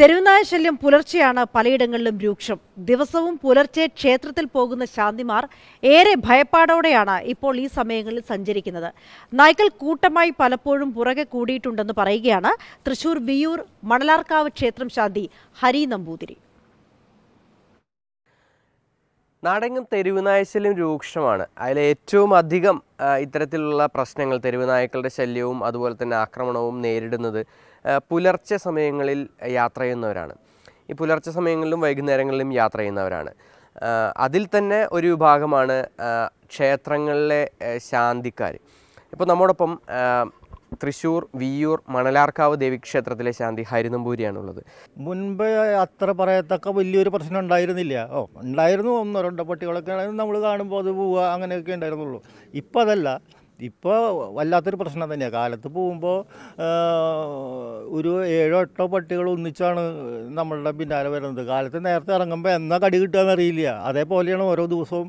തെരുവുനായ ശല്യം പുലർച്ചെയാണ് പലയിടങ്ങളിലും രൂക്ഷം ദിവസവും പുലർച്ചെ ക്ഷേത്രത്തിൽ പോകുന്ന ശാന്തിമാർ ഏറെ ഭയപ്പാടോടെയാണ് ഇപ്പോൾ ഈ സമയങ്ങളിൽ സഞ്ചരിക്കുന്നത് നായ്ക്കൾ കൂട്ടമായി പലപ്പോഴും പുറകെ കൂടിയിട്ടുണ്ടെന്ന് പറയുകയാണ് തൃശൂർ വിയൂർ മണലാർക്കാവ് ക്ഷേത്രം ശാന്തി ഹരി നമ്പൂതിരി നാടെങ്ങും തെരുവ് നായശല്യം രൂക്ഷമാണ് അതിൽ ഏറ്റവും അധികം ഇത്തരത്തിലുള്ള പ്രശ്നങ്ങൾ തെരുവുനായ്ക്കളുടെ ശല്യവും അതുപോലെ തന്നെ ആക്രമണവും നേരിടുന്നത് പുലർച്ചെ സമയങ്ങളിൽ യാത്ര ചെയ്യുന്നവരാണ് ഈ പുലർച്ചെ സമയങ്ങളിലും വൈകുന്നേരങ്ങളിലും യാത്ര ചെയ്യുന്നവരാണ് അതിൽ തന്നെ ഒരു വിഭാഗമാണ് ക്ഷേത്രങ്ങളിലെ ശാന്തിക്കാർ ഇപ്പോൾ നമ്മോടൊപ്പം തൃശ്ശൂർ വിയ്യൂർ മണലാർക്കാവ് ദേവീക്ഷേത്രത്തിലെ ശാന്തി ഹരിനമ്പൂരിയാണുള്ളത് മുൻപ് അത്ര പറയത്തക്ക വലിയൊരു പ്രശ്നം ഉണ്ടായിരുന്നില്ല ഓ ഉണ്ടായിരുന്നു ഒന്നോ രണ്ടോ പട്ടികളൊക്കെ നമ്മൾ കാണുമ്പോൾ അത് പോവുക അങ്ങനെയൊക്കെ ഉണ്ടായിരുന്നുള്ളൂ ഇപ്പം അതല്ല ഇപ്പോൾ വല്ലാത്തൊരു പ്രശ്നം തന്നെയാണ് കാലത്ത് പോകുമ്പോൾ ഒരു ഏഴോ എട്ടോ പട്ടികൾ ഒന്നിച്ചാണ് നമ്മളുടെ പിന്നാലെ വരുന്നത് കാലത്ത് നേരത്തെ ഇറങ്ങുമ്പോൾ എന്നാ കടി കിട്ടുകയെന്ന് അറിയില്ല അതേപോലെയാണ് ഓരോ ദിവസവും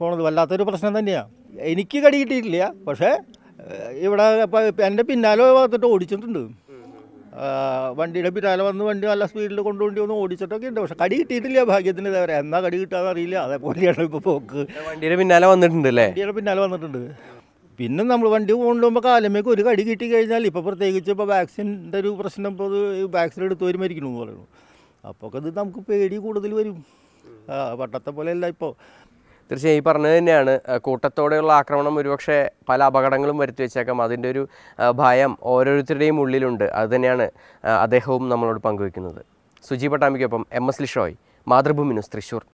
പോണത് വല്ലാത്തൊരു പ്രശ്നം തന്നെയാണ് എനിക്ക് കടി കിട്ടിയിട്ടില്ല പക്ഷേ ഇവിടെ എൻ്റെ പിന്നാലെ വന്നിട്ട് ഓടിച്ചിട്ടുണ്ട് വണ്ടിയുടെ പിന്നാലെ വന്ന് വണ്ടി നല്ല സ്പീഡിൽ കൊണ്ടുവണ്ടി ഒന്ന് ഓടിച്ചിട്ടൊക്കെ ഉണ്ട് പക്ഷെ കടി കിട്ടിയിട്ടില്ല ഭാഗ്യത്തിന് ഇതേവരെ എന്നാ കടി കിട്ടാന്ന് അറിയില്ല അതേപോലെയാണ് ഇപ്പോൾ പോക്ക് വണ്ടിയുടെ പിന്നാലെ വന്നിട്ടുണ്ട് അല്ലേ വണ്ടിയുടെ പിന്നാലെ വന്നിട്ടുണ്ട് പിന്നെ നമ്മൾ വണ്ടി കൊണ്ടുപോകുമ്പോൾ കാലമേക്ക് ഒരു കടി കിട്ടി കഴിഞ്ഞാൽ ഇപ്പോൾ പ്രത്യേകിച്ച് ഇപ്പോൾ വാക്സിൻ്റെ ഒരു പ്രശ്നം ഇപ്പോൾ വാക്സിൻ എടുത്ത് മരിക്കണമെന്ന് പറയുന്നു അപ്പോൾ ഇത് നമുക്ക് പേടി കൂടുതൽ വരും പട്ടത്തെ പോലെയല്ല ഇപ്പോൾ തീർച്ചയായും ഈ പറഞ്ഞത് തന്നെയാണ് കൂട്ടത്തോടെയുള്ള ആക്രമണം ഒരുപക്ഷെ പല അപകടങ്ങളും വരുത്തി വെച്ചേക്കാം അതിൻ്റെ ഒരു ഭയം ഓരോരുത്തരുടെയും ഉള്ളിലുണ്ട് അത് തന്നെയാണ് അദ്ദേഹവും നമ്മളോട് പങ്കുവയ്ക്കുന്നത് സുജി പട്ടാമിക്കൊപ്പം M S Lishoy Mathrubhumi news Thrissur